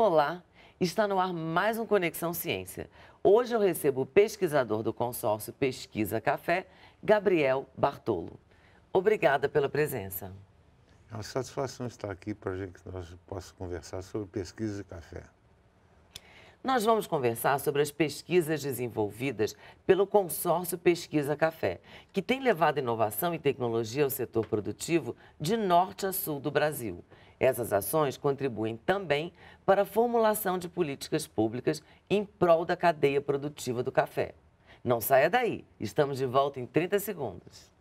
Olá, está no ar mais um Conexão Ciência. Hoje eu recebo o pesquisador do consórcio Pesquisa Café, Gabriel Bartolo. Obrigada pela presença. É uma satisfação estar aqui para que nós possamos conversar sobre pesquisa e café. Nós vamos conversar sobre as pesquisas desenvolvidas pelo consórcio Pesquisa Café, que tem levado inovação e tecnologia ao setor produtivo de norte a sul do Brasil. Essas ações contribuem também para a formulação de políticas públicas em prol da cadeia produtiva do café. Não saia daí, estamos de volta em 30 segundos.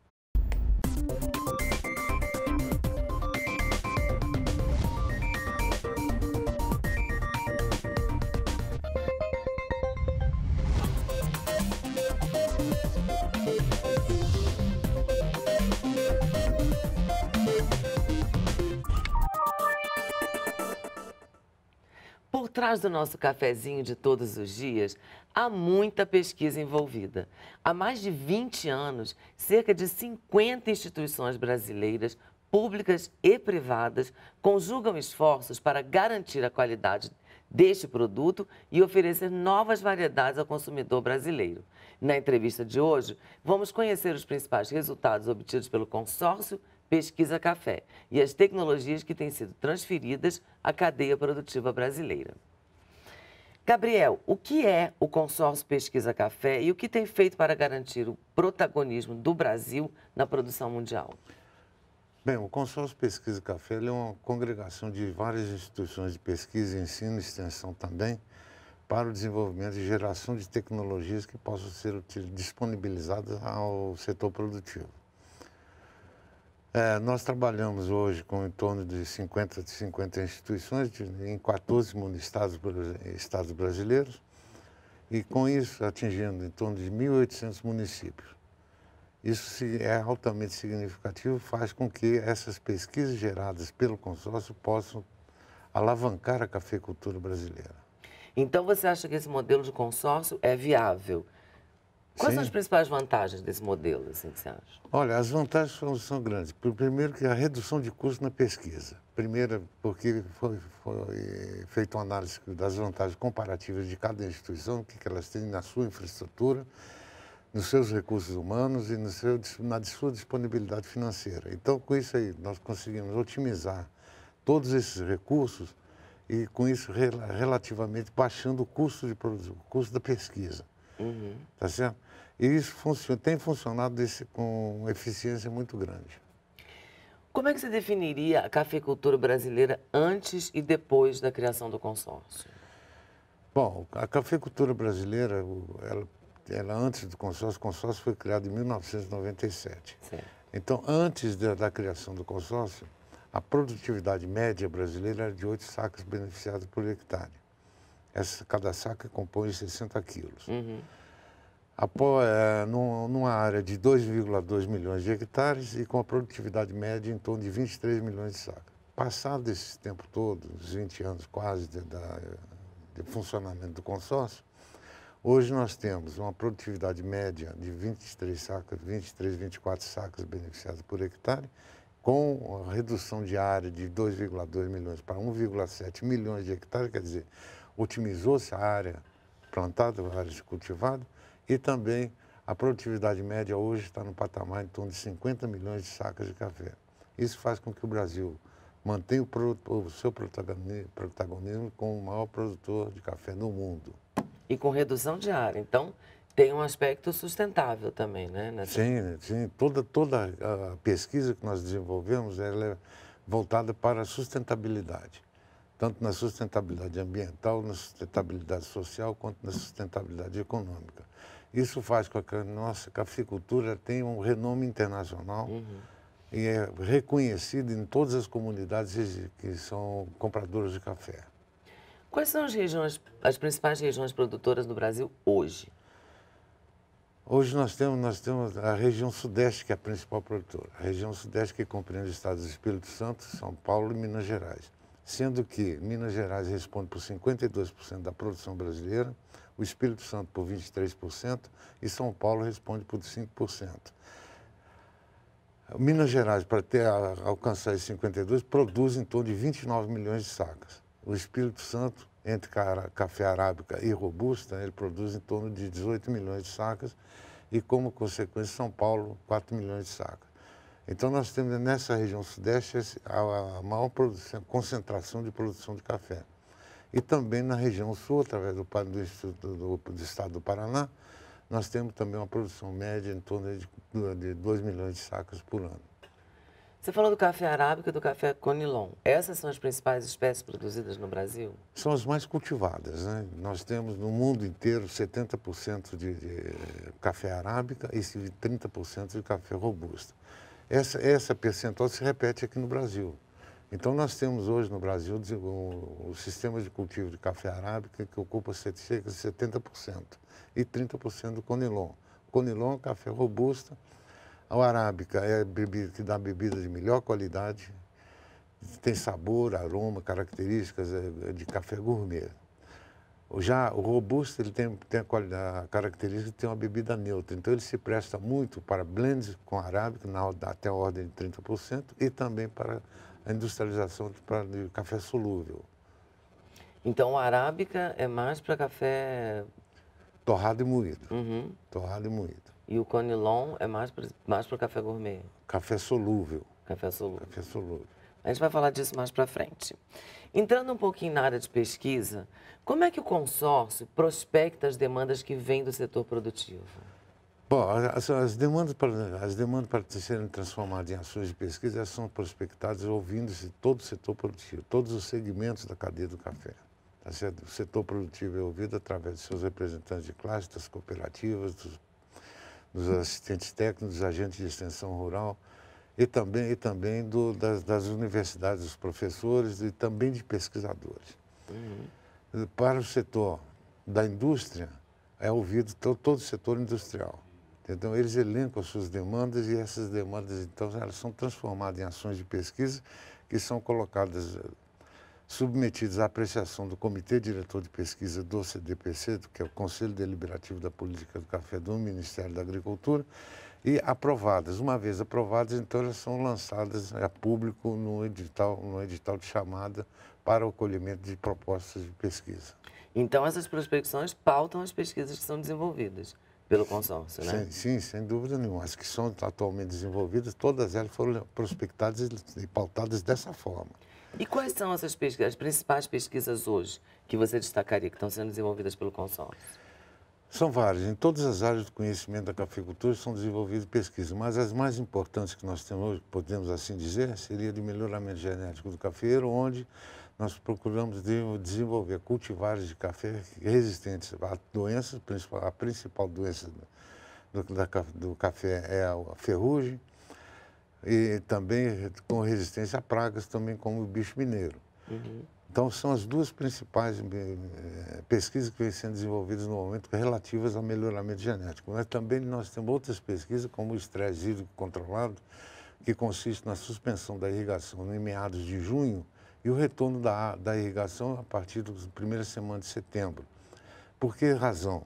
trás do nosso cafezinho de todos os dias, há muita pesquisa envolvida. Há mais de 20 anos, cerca de 50 instituições brasileiras, públicas e privadas, conjugam esforços para garantir a qualidade deste produto e oferecer novas variedades ao consumidor brasileiro. Na entrevista de hoje, vamos conhecer os principais resultados obtidos pelo consórcio Pesquisa Café e as tecnologias que têm sido transferidas à cadeia produtiva brasileira. Gabriel, o que é o consórcio Pesquisa Café e o que tem feito para garantir o protagonismo do Brasil na produção mundial? Bem, o consórcio Pesquisa Café é uma congregação de várias instituições de pesquisa, ensino e extensão também, para o desenvolvimento e geração de tecnologias que possam ser disponibilizadas ao setor produtivo. É, nós trabalhamos hoje com em torno de 50 de 50 instituições de, em 14 estados, estados brasileiros e com isso atingindo em torno de 1.800 municípios. Isso é altamente significativo, faz com que essas pesquisas geradas pelo consórcio possam alavancar a cafeicultura brasileira. Então você acha que esse modelo de consórcio é viável? Quais Sim. são as principais vantagens desse modelo, assim que você acha? Olha, as vantagens são, são grandes. Primeiro que a redução de custo na pesquisa. Primeira, porque foi, foi eh, feita uma análise das vantagens comparativas de cada instituição, o que, que elas têm na sua infraestrutura, nos seus recursos humanos e no seu, na sua disponibilidade financeira. Então, com isso aí, nós conseguimos otimizar todos esses recursos e, com isso, relativamente baixando o custo de produção, o custo da pesquisa. Uhum. Tá certo? E isso funciona, tem funcionado desse, com eficiência muito grande. Como é que você definiria a cafeicultura brasileira antes e depois da criação do consórcio? Bom, a cafeicultura brasileira, ela, ela antes do consórcio, o consórcio foi criado em 1997. Certo. Então, antes da, da criação do consórcio, a produtividade média brasileira era de 8 sacos beneficiados por hectare. Essa, cada saco compõe 60 quilos. Uhum. É, numa área de 2,2 milhões de hectares e com a produtividade média em torno de 23 milhões de sacas. Passado esse tempo todo, os 20 anos quase de, de funcionamento do consórcio, hoje nós temos uma produtividade média de 23 sacas, 23, 24 sacas beneficiadas por hectare, com a redução de área de 2,2 milhões para 1,7 milhões de hectares, quer dizer, otimizou-se a área plantada, a área cultivada, e também a produtividade média hoje está no patamar em torno de 50 milhões de sacas de café. Isso faz com que o Brasil mantenha o, o seu protagonismo, protagonismo como o maior produtor de café no mundo. E com redução de área. Então, tem um aspecto sustentável também, né? Nessa... Sim, sim. Toda, toda a pesquisa que nós desenvolvemos ela é voltada para a sustentabilidade. Tanto na sustentabilidade ambiental, na sustentabilidade social, quanto na sustentabilidade econômica. Isso faz com que a nossa cafeicultura tenha um renome internacional uhum. e é reconhecida em todas as comunidades que são compradoras de café. Quais são as regiões, as principais regiões produtoras do Brasil hoje? Hoje nós temos, nós temos a região sudeste que é a principal produtora, a região sudeste que compreende os estados do Espírito Santo, São Paulo e Minas Gerais, sendo que Minas Gerais responde por 52% da produção brasileira, o Espírito Santo por 23% e São Paulo responde por 5%. Minas Gerais, para ter, alcançar esses 52, produz em torno de 29 milhões de sacas. O Espírito Santo, entre café arábica e robusta, ele produz em torno de 18 milhões de sacas e, como consequência, São Paulo, 4 milhões de sacas. Então, nós temos nessa região sudeste a maior concentração de produção de café. E também na região sul, através do, do, do, do estado do Paraná, nós temos também uma produção média em torno de, de 2 milhões de sacos por ano. Você falou do café arábica e do café conilon. Essas são as principais espécies produzidas no Brasil? São as mais cultivadas. Né? Nós temos no mundo inteiro 70% de, de, café arábica e 30% de café robusto. Essa, essa percentual se repete aqui no Brasil. Então, nós temos hoje no Brasil o, o sistema de cultivo de café arábica que ocupa cerca de 70% e 30% do conilon. Conilon é um café robusto. A arábica é a bebida que dá bebida de melhor qualidade, tem sabor, aroma, características eh, de café gourmet. Já o robusto ele tem, tem a, a, característica de ter uma bebida neutra, então ele se presta muito para blends com arábica, na, até a ordem de 30%, e também para a industrialização pra, de café solúvel. Então a arábica é mais para café. Torrado e moído. Uhum. Torrado e moído. E o conilon é mais para mais café gourmet? Café solúvel. Café solúvel. Café solúvel. A gente vai falar disso mais para frente. Entrando um pouquinho na área de pesquisa, como é que o consórcio prospecta as demandas que vêm do setor produtivo? Bom, as, demandas para, as demandas para serem transformadas em ações de pesquisa são prospectadas ouvindo-se todo o setor produtivo, todos os segmentos da cadeia do café. Tá certo? O setor produtivo é ouvido através de seus representantes de classe, das cooperativas, dos, dos assistentes técnicos, dos agentes de extensão rural e também, e também do, das, das universidades, dos professores e também de pesquisadores. Uhum. Para o setor da indústria, é ouvido todo o setor industrial então, eles elencam as suas demandas e essas demandas, então, elas são transformadas em ações de pesquisa que são colocadas, submetidas à apreciação do Comitê Diretor de Pesquisa do CDPC, que é o Conselho Deliberativo da Política do Café do Ministério da Agricultura, e aprovadas. Uma vez aprovadas, então, elas são lançadas a público no edital, no edital de chamada para o acolhimento de propostas de pesquisa. Então, essas prospecções pautam as pesquisas que são desenvolvidas pelo consórcio, né? Sim, sim, sem dúvida nenhuma. As que são atualmente desenvolvidas, todas elas foram prospectadas e pautadas dessa forma. E quais são essas pesquisas, as principais pesquisas hoje que você destacaria, que estão sendo desenvolvidas pelo consórcio? São várias. Em todas as áreas do conhecimento da cafeicultura são desenvolvidas pesquisas, mas as mais importantes que nós temos hoje, podemos assim dizer, seria de melhoramento genético do cafeiro, onde nós procuramos desenvolver cultivares de café resistentes a doenças, a principal doença do, do café é a ferrugem, e também com resistência a pragas, também como o bicho mineiro. Uhum. Então, são as duas principais eh, pesquisas que vêm sendo desenvolvidas no momento relativas ao melhoramento genético. Mas também nós temos outras pesquisas, como o estresse hídrico controlado, que consiste na suspensão da irrigação em meados de junho, e o retorno da, da irrigação a partir das primeiras semanas de setembro. Por que razão?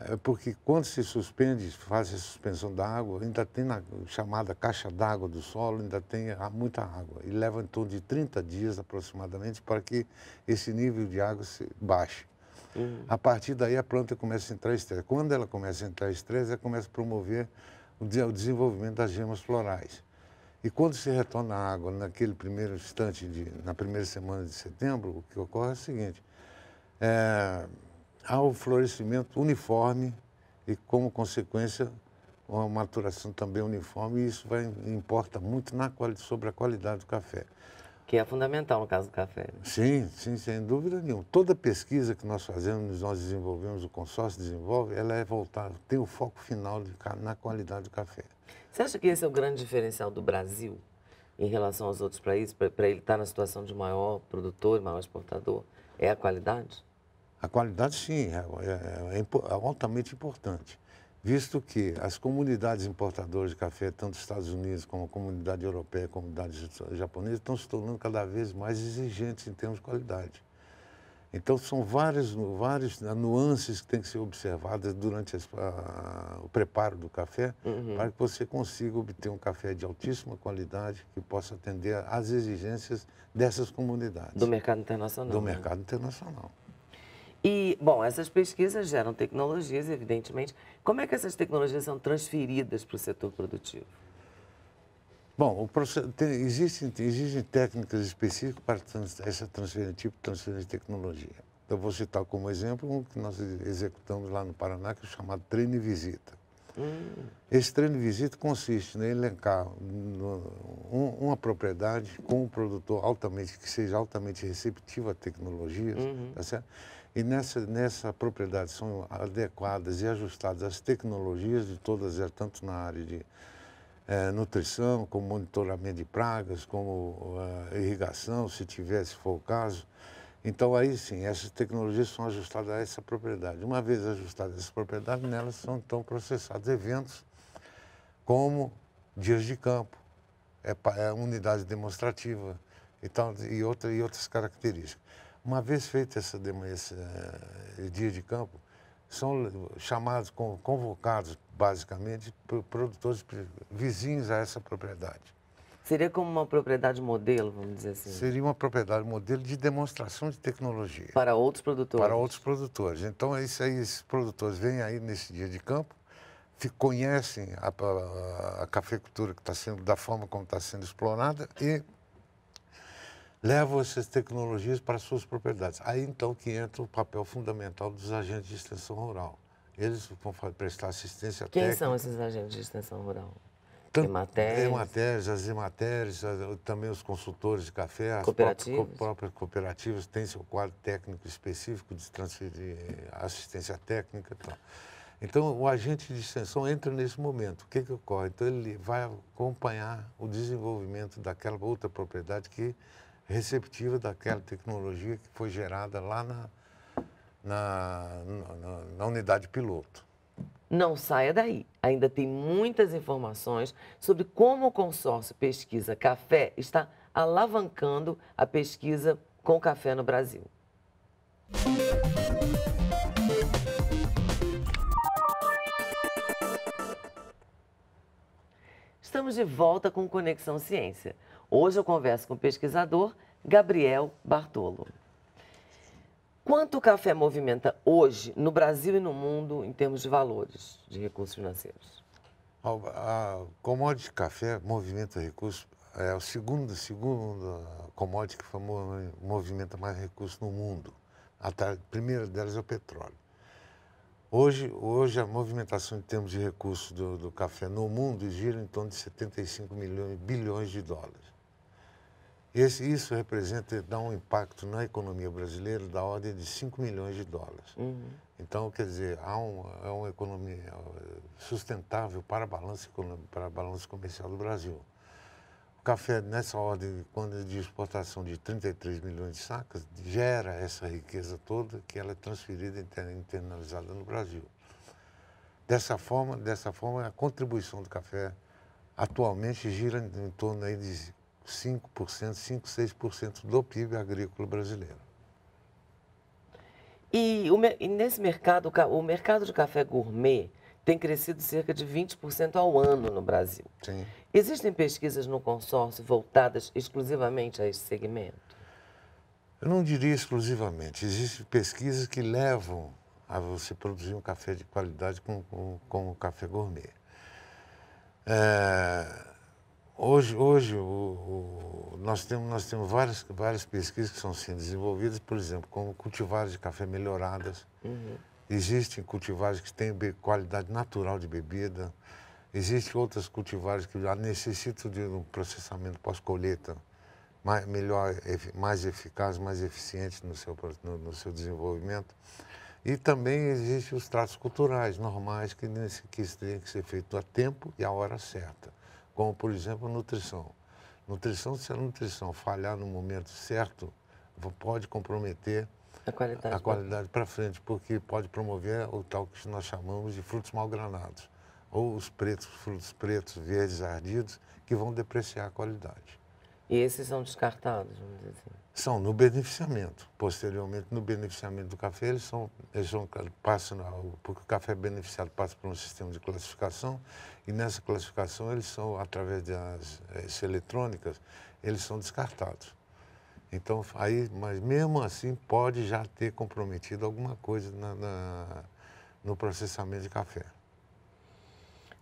É porque quando se suspende, faz a suspensão da água, ainda tem na chamada caixa d'água do solo, ainda tem muita água. E leva em torno de 30 dias aproximadamente para que esse nível de água se baixe. Uhum. A partir daí a planta começa a entrar em estresse. Quando ela começa a entrar em estresse, ela começa a promover o desenvolvimento das gemas florais. E quando se retorna à água, naquele primeiro instante, de, na primeira semana de setembro, o que ocorre é o seguinte: é, há o florescimento uniforme e, como consequência, uma maturação também uniforme, e isso vai, importa muito na, sobre a qualidade do café. Que é fundamental no caso do café. Né? Sim, sim, sem dúvida nenhuma. Toda pesquisa que nós fazemos, nós desenvolvemos, o consórcio desenvolve, ela é voltada, tem o foco final de, na qualidade do café. Você acha que esse é o grande diferencial do Brasil em relação aos outros países, para ele estar tá na situação de maior produtor, maior exportador? É a qualidade? A qualidade, sim, é, é, é, é altamente importante visto que as comunidades importadoras de café, tanto dos Estados Unidos como a comunidade europeia, a comunidade japonesa, estão se tornando cada vez mais exigentes em termos de qualidade. Então, são várias, várias né, nuances que têm que ser observadas durante a, a, o preparo do café, uhum. para que você consiga obter um café de altíssima qualidade que possa atender às exigências dessas comunidades. Do mercado internacional. Do né? mercado internacional. E, bom, essas pesquisas geram tecnologias, evidentemente. Como é que essas tecnologias são transferidas para o setor produtivo? Bom, tem, existem, existem técnicas específicas para trans, essa transferência, tipo de transferência de tecnologia. Então, vou citar como exemplo um que nós executamos lá no Paraná, que é chamado treino visita. Hum. Esse treino visita consiste em elencar uma propriedade com um produtor altamente, que seja altamente receptivo a tecnologias, uhum. tá certo? E nessa, nessa propriedade são adequadas e ajustadas as tecnologias de todas, eh, tanto na área de é, nutrição, como monitoramento de pragas, como uh, irrigação, se tivesse for o caso. Então, aí sim, essas tecnologias são ajustadas a essa propriedade. Uma vez ajustadas essas essa propriedade, nelas são então processados eventos como dias de campo, é, é unidade demonstrativa e, tal, e, outra, e outras características. Uma vez feito essa, esse, eh, dia de campo, são chamados, convocados, basicamente, produtores vizinhos a essa propriedade. Seria como uma propriedade modelo, vamos dizer assim? Seria uma propriedade modelo de demonstração de tecnologia. Para outros produtores? Para outros produtores. Então, é isso aí, esses produtores vêm aí nesse dia de campo, conhecem a, a, a cafeicultura que está sendo, da forma como está sendo explorada e levam essas tecnologias para suas propriedades. Aí então que entra o papel fundamental dos agentes de extensão rural. Eles vão prestar assistência Quem técnica. Quem são esses agentes de extensão rural? Tanto, Emateres. as Emateres, também os consultores de café, as cooperativas. Próprias, próprias cooperativas têm seu quadro técnico específico de transferir eh, assistência técnica e tal. Então, o agente de extensão entra nesse momento. O que, que ocorre? Então, ele vai acompanhar o desenvolvimento daquela outra propriedade que receptiva daquela tecnologia que foi gerada lá na, na, na, na unidade piloto. Não saia daí. Ainda tem muitas informações sobre como o consórcio Pesquisa Café está alavancando a pesquisa com café no Brasil. Estamos de volta com Conexão Ciência. Hoje eu converso com o pesquisador Gabriel Bartolo. Quanto o café movimenta hoje no Brasil e no mundo em termos de valores de recursos financeiros? A commodity café movimenta recursos, é o segundo, segundo commodity que movimenta mais recursos no mundo. A primeira delas é o petróleo. Hoje, hoje a movimentação em termos de recursos do, do café no mundo gira em torno de 75 milhões, bilhões de dólares. Esse, isso representa, dá um impacto na economia brasileira da ordem de 5 milhões de dólares. Uhum. Então, quer dizer, há um, é uma economia é, sustentável para a, para a balança comercial do Brasil. O café, nessa ordem, quando de exportação de 33 milhões de sacas, gera essa riqueza toda que ela é transferida e internalizada no Brasil. Dessa forma, dessa forma, a contribuição do café atualmente gira em torno aí de 5%, 5%, 6% do PIB agrícola brasileiro. E, o, e, nesse mercado, o mercado de café gourmet tem crescido cerca de 20% ao ano no Brasil. Sim. Existem pesquisas no consórcio voltadas exclusivamente a esse segmento? Eu não diria exclusivamente. Existem pesquisas que levam a você produzir um café de qualidade com, com o café gourmet. É, Hoje, hoje o, o, nós temos, nós temos várias, várias pesquisas que são sendo desenvolvidas, por exemplo, como cultivares de café melhoradas. Uhum. Existem cultivares que têm qualidade natural de bebida. Existem outras cultivares que já necessitam de um processamento pós-colheita mais, melhor, mais eficaz, mais eficiente no seu, no, no seu desenvolvimento. E também existem os tratos culturais normais que, nesse, que têm que ser feitos a tempo e a hora certa como por exemplo nutrição. Nutrição, se a nutrição falhar no momento certo, pode comprometer a qualidade, a qualidade para frente, porque pode promover o tal que nós chamamos de frutos mal granados ou os pretos, frutos pretos, verdes, ardidos, que vão depreciar a qualidade. E esses são descartados, vamos dizer assim. São no beneficiamento. Posteriormente, no beneficiamento do café, eles são, eles são passam, porque o café é beneficiado passa por um sistema de classificação e nessa classificação eles são, através das é, eletrônicas, eles são descartados. Então, aí, mas mesmo assim pode já ter comprometido alguma coisa na, na no processamento de café.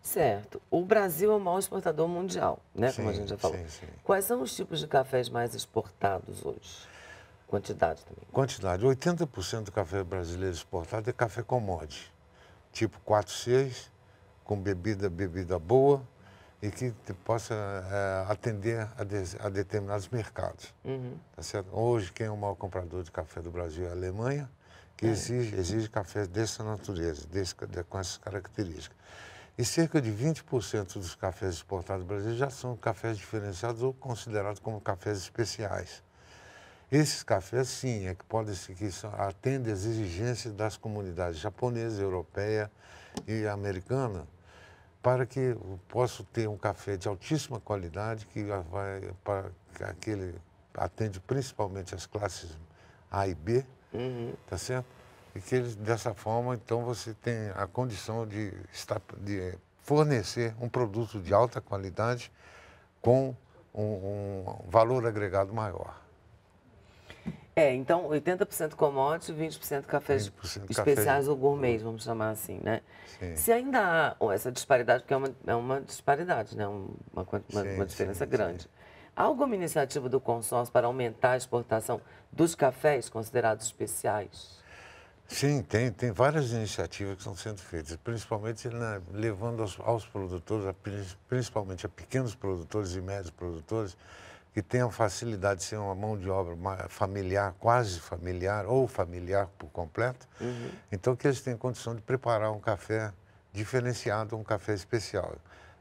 Certo. O Brasil é o maior exportador mundial, né? Sim, como a gente já falou. Sim, sim. Quais são os tipos de cafés mais exportados hoje? Quantidade também. Quantidade. 80% do café brasileiro exportado é café commodity, tipo 4, 6, com bebida, bebida boa e que possa é, atender a, de, a, determinados mercados. Uhum. Tá certo? Hoje, quem é o maior comprador de café do Brasil é a Alemanha, que é. exige, exige cafés dessa natureza, desse, de, com essas características. E cerca de 20% dos cafés exportados do Brasil já são cafés diferenciados ou considerados como cafés especiais. Esses cafés, sim, é que podem ser que atendem às exigências das comunidades japonesa, europeia e americana para que eu possa ter um café de altíssima qualidade que vai para aquele atende principalmente as classes A e B, uhum. tá certo? e que eles, dessa forma, então você tem a condição de, estar, de fornecer um produto de alta qualidade com um, um valor agregado maior. É, então 80% commodity, 20% cafés 20 especiais café. ou gourmet, vamos chamar assim, né? Sim. Se ainda há essa disparidade, porque é uma, é uma disparidade, né? Uma, uma, sim, uma diferença sim, grande. Há alguma iniciativa do consórcio para aumentar a exportação dos cafés considerados especiais? Sim, tem, tem várias iniciativas que estão sendo feitas, principalmente levando aos, aos produtores, a, principalmente a pequenos produtores e médios produtores, que tenham facilidade de ser uma mão de obra familiar, quase familiar ou familiar por completo. Uhum. Então, que eles tenham condição de preparar um café diferenciado, um café especial.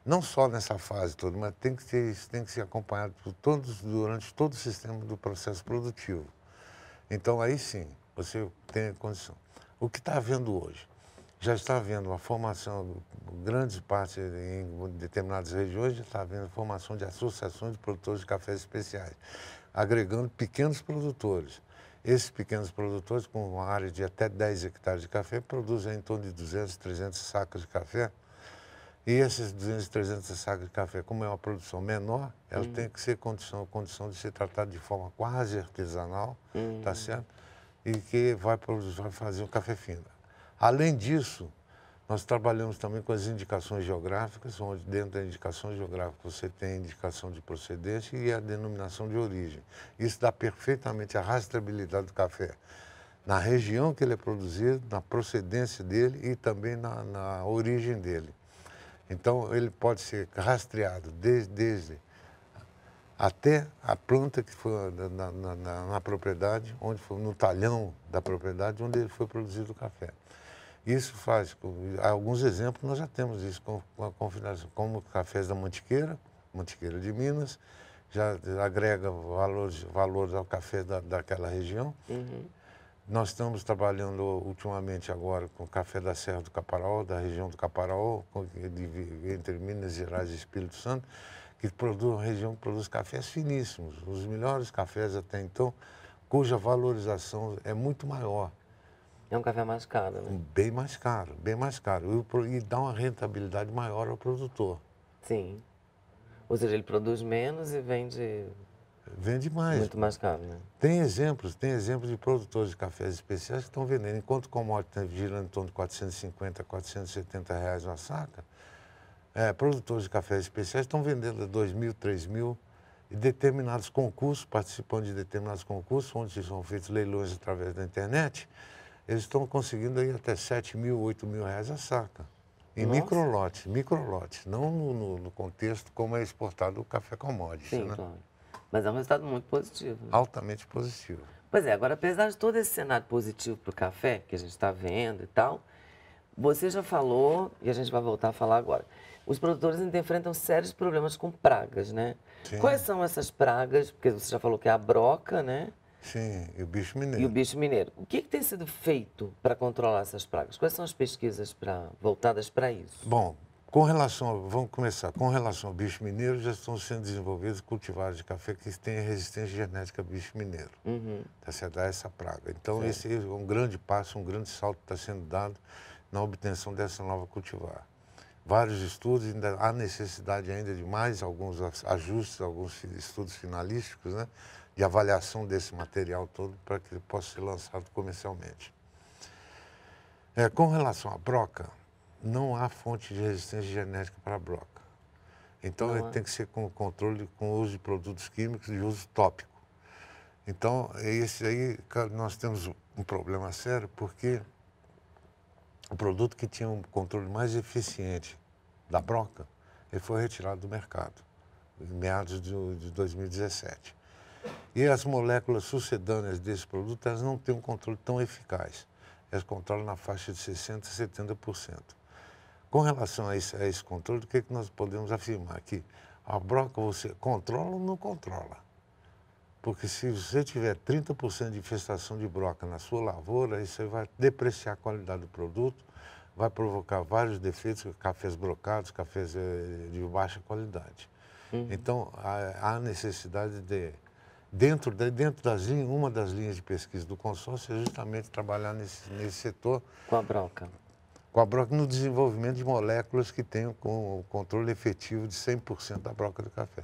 Não só nessa fase toda, mas tem que ser, isso tem que ser acompanhado por todos, durante todo o sistema do processo produtivo. Então, aí sim, você tem condição. O que está havendo hoje? Já está havendo uma formação, grandes partes em determinadas regiões, já está havendo formação de associações de produtores de cafés especiais, agregando pequenos produtores. Esses pequenos produtores, com uma área de até 10 hectares de café, produzem em torno de 200, 300 sacos de café. E esses 200, 300 sacos de café, como é uma produção menor, ela hum. tem que ser condição, condição de ser tratada de forma quase artesanal, tá hum. tá certo? e que vai, vai fazer um café fino. Além disso, nós trabalhamos também com as indicações geográficas, onde dentro da indicação geográfica você tem a indicação de procedência e a denominação de origem. Isso dá perfeitamente a rastreabilidade do café na região que ele é produzido, na procedência dele e também na, na origem dele. Então, ele pode ser rastreado desde, desde até a planta que foi na, na, na, na propriedade, onde foi, no talhão da propriedade onde foi produzido o café. Isso faz, alguns exemplos nós já temos isso, com, com, como cafés da Mantiqueira, Mantiqueira de Minas, já agrega valores, valores ao café da, daquela região. Uhum. Nós estamos trabalhando ultimamente agora com o café da Serra do Caparaó, da região do Caparaó, entre Minas Gerais e Espírito Santo que produz uma região que produz cafés finíssimos, os melhores cafés até então, cuja valorização é muito maior. É um café mais caro, né? Bem mais caro, bem mais caro. E, e dá uma rentabilidade maior ao produtor. Sim. Ou seja, ele produz menos e vende. Vende mais. Muito mais caro, né? Tem exemplos, tem exemplos de produtores de cafés especiais que estão vendendo. Enquanto o commodity está né, girando em torno de 450, 470 reais uma saca, é, produtores de cafés especiais estão vendendo a 2 mil, 3 mil, e determinados concursos, participando de determinados concursos, onde são feitos leilões através da internet, eles estão conseguindo aí até 7 mil, 8 mil reais a saca. Em microlotes, microlotes, não no, no, no, contexto como é exportado o café commodity. Sim, né? claro. Mas é um resultado muito positivo. Né? Altamente positivo. Pois é, agora, apesar de todo esse cenário positivo para o café, que a gente está vendo e tal, você já falou, e a gente vai voltar a falar agora, os produtores ainda enfrentam sérios problemas com pragas, né? Sim. Quais são essas pragas? Porque você já falou que é a broca, né? Sim, e o bicho mineiro. E o bicho mineiro. O que, que tem sido feito para controlar essas pragas? Quais são as pesquisas pra, voltadas para isso? Bom, com relação, a, vamos começar, com relação ao bicho mineiro, já estão sendo desenvolvidos cultivares de café que têm resistência genética ao bicho mineiro, uhum. para se dar essa praga. Então, esse é um grande passo, um grande salto está sendo dado na obtenção dessa nova cultivar vários estudos, ainda há necessidade ainda de mais alguns ajustes, alguns estudos finalísticos, né, de avaliação desse material todo para que ele possa ser lançado comercialmente. É, com relação à broca, não há fonte de resistência genética para a broca. Então, não ele é. tem que ser com controle, com uso de produtos químicos de uso tópico. Então, esse aí, nós temos um problema sério, porque o produto que tinha um controle mais eficiente da broca, ele foi retirado do mercado em meados de, de 2017. E as moléculas sucedâneas desse produto, elas não têm um controle tão eficaz. Elas controlam na faixa de 60% a 70%. Com relação a esse, a esse controle, o que, é que nós podemos afirmar? Que a broca você controla ou não controla? Porque se você tiver 30% de infestação de broca na sua lavoura, aí vai depreciar a qualidade do produto, vai provocar vários defeitos, cafés brocados, cafés eh, de baixa qualidade. Uhum. Então, há necessidade de, dentro, de, dentro das linhas, uma das linhas de pesquisa do consórcio é justamente trabalhar nesse, nesse setor. Com a broca. Com a broca no desenvolvimento de moléculas que tenham com, o controle efetivo de 100% da broca do café.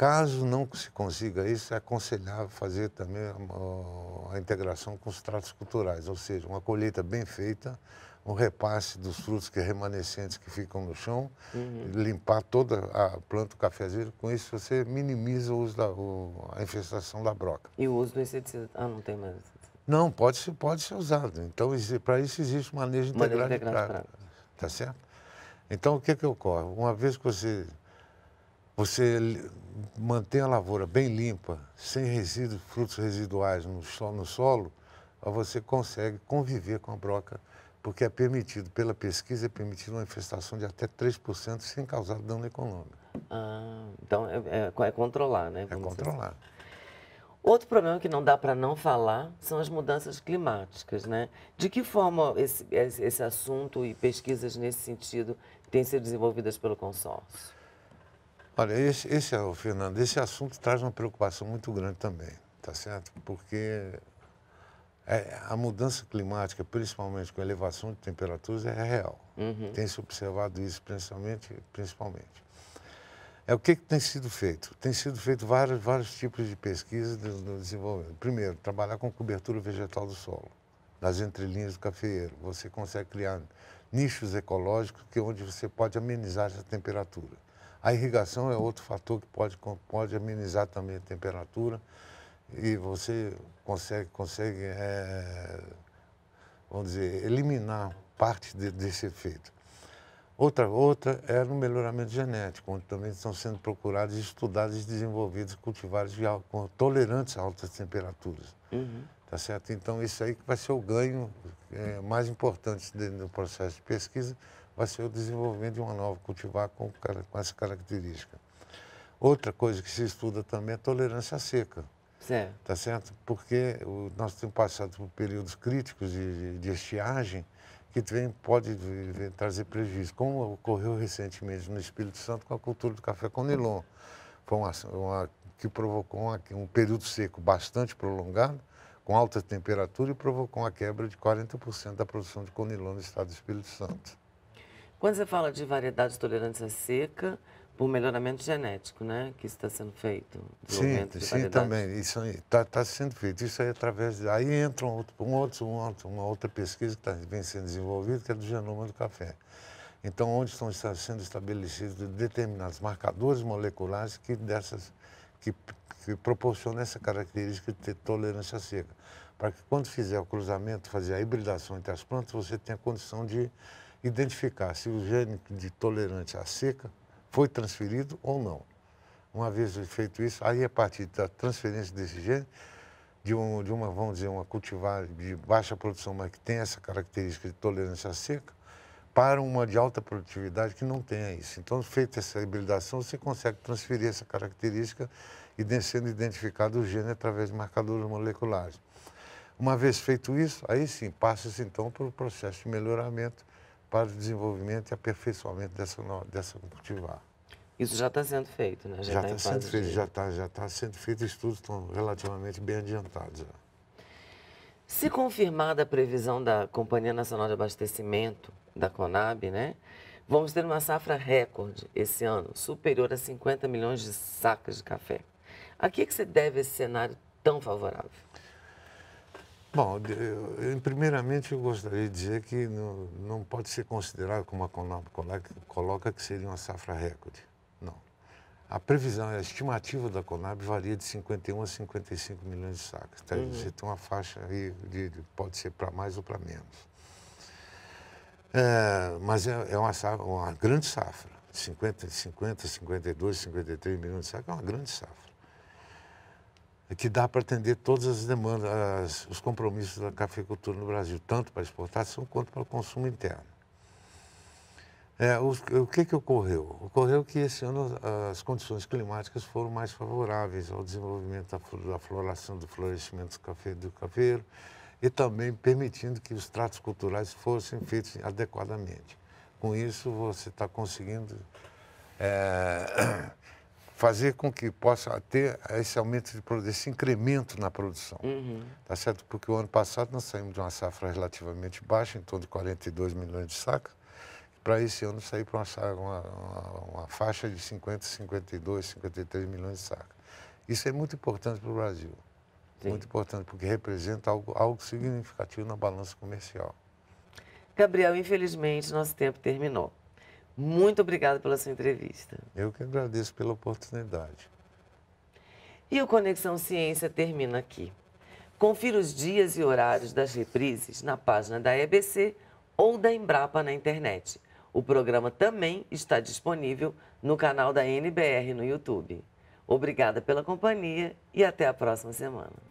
Caso não se consiga isso, é aconselhável fazer também a, a, integração com os tratos culturais, ou seja, uma colheita bem feita, um repasse dos frutos que remanescentes que ficam no chão, uhum. limpar toda a planta do cafezeiro, com isso você minimiza o uso da, o, a infestação da broca. E o uso do inseticida? Ah, não tem mais Não, pode ser, pode ser usado. Então, para isso existe manejo integrado, manejo integrado de praga. Tá certo? Então, o que que ocorre? Uma vez que você você manter a lavoura bem limpa, sem resíduos, frutos residuais no solo, no solo, você consegue conviver com a broca, porque é permitido, pela pesquisa, é permitido uma infestação de até 3% sem causar dano econômico. Ah, então é, é, é controlar, né? Vamos é controlar. Outro problema que não dá para não falar são as mudanças climáticas, né? De que forma esse, esse assunto e pesquisas nesse sentido têm sido desenvolvidas pelo consórcio? Olha, esse, esse é o Fernando, esse assunto traz uma preocupação muito grande também, tá certo? Porque é, a mudança climática, principalmente com a elevação de temperaturas, é real. Uhum. Tem se observado isso principalmente, principalmente. É o que, que tem sido feito? Tem sido feito vários, vários tipos de pesquisa no desenvolvimento. Primeiro, trabalhar com cobertura vegetal do solo, nas entrelinhas do cafeeiro. Você consegue criar nichos ecológicos que é onde você pode amenizar essa temperatura. A irrigação é outro fator que pode, pode amenizar também a temperatura e você consegue, consegue é, vamos dizer, eliminar parte de, desse efeito. Outra, outra é no melhoramento genético, onde também estão sendo procurados, estudados, e desenvolvidos cultivares de, com, tolerantes a altas temperaturas. Uhum. Tá certo? Então, isso aí que vai ser o ganho é, mais importante dentro do processo de pesquisa, vai ser o desenvolvimento de uma nova cultivar com, com essa característica. Outra coisa que se estuda também é a tolerância à seca. Certo. Tá certo? Porque o, nós temos passado por períodos críticos de, de estiagem que vem, pode vem trazer prejuízo, como ocorreu recentemente no Espírito Santo com a cultura do café conilon. Foi uma, uma que provocou uma, um período seco bastante prolongado, com alta temperatura, e provocou uma quebra de 40% da produção de conilon no estado do Espírito Santo. Quando você fala de variedades tolerantes à seca, por melhoramento genético, né? Que está sendo feito. Sim, sim, também. Isso está tá sendo feito. Isso aí é através. De, aí entra um outro, um outro, um outro, uma outra pesquisa que tá, vem sendo desenvolvida, que é do genoma do café. Então, onde estão sendo estabelecidos determinados marcadores moleculares que dessas que, que proporcionam essa característica de ter tolerância seca, para que quando fizer o cruzamento, fazer a hibridação entre as plantas, você tenha condição de identificar se o gene de tolerante à seca foi transferido ou não. Uma vez feito isso, aí a partir da transferência desse gene, de, um, de uma, vamos dizer, uma cultivar de baixa produção, mas que tem essa característica de tolerância à seca, para uma de alta produtividade que não tenha isso. Então, feita essa hibridação, você consegue transferir essa característica e sendo identificado o gene através de marcadores moleculares. Uma vez feito isso, aí sim, passa-se então para o processo de melhoramento para o desenvolvimento e aperfeiçoamento dessa, dessa cultivar. Isso já está sendo feito, né? Já está tá sendo feito, de... já está já tá sendo feito, estudos estão relativamente bem adiantados. Já. Se confirmada a previsão da Companhia Nacional de Abastecimento, da Conab, né? Vamos ter uma safra recorde esse ano, superior a 50 milhões de sacas de café. A que, que se deve esse cenário tão favorável? Bom, eu, primeiramente eu gostaria de dizer que não, não pode ser considerado como a Conab coloca que seria uma safra recorde. Não. A previsão, a estimativa da Conab varia de 51 a 55 milhões de sacas. Tá? Uhum. Você tem uma faixa aí de, de pode ser para mais ou para menos. É, mas é, é uma, safra, uma grande safra. 50, 50, 52, 53 milhões de sacas é uma grande safra. É que dá para atender todas as demandas, as, os compromissos da cafeicultura no Brasil, tanto para exportação quanto para consumo interno. É, o, o, que, que ocorreu? Ocorreu que esse ano as condições climáticas foram mais favoráveis ao desenvolvimento da, da floração, do florescimento do, café do cafeiro e também permitindo que os tratos culturais fossem feitos adequadamente. Com isso, você está conseguindo é, fazer com que possa ter esse aumento de produção, esse incremento na produção. Uhum. Tá certo? Porque o ano passado nós saímos de uma safra relativamente baixa, em torno de 42 milhões de sacas, para esse ano sair para uma, uma, uma, faixa de 50, 52, 53 milhões de sacas. Isso é muito importante para o Brasil. Sim. Muito importante, porque representa algo, algo significativo na balança comercial. Gabriel, infelizmente, nosso tempo terminou. Muito obrigado pela sua entrevista. Eu que agradeço pela oportunidade. E o Conexão Ciência termina aqui. Confira os dias e horários das reprises na página da EBC ou da Embrapa na internet. O programa também está disponível no canal da NBR no YouTube. Obrigada pela companhia e até a próxima semana.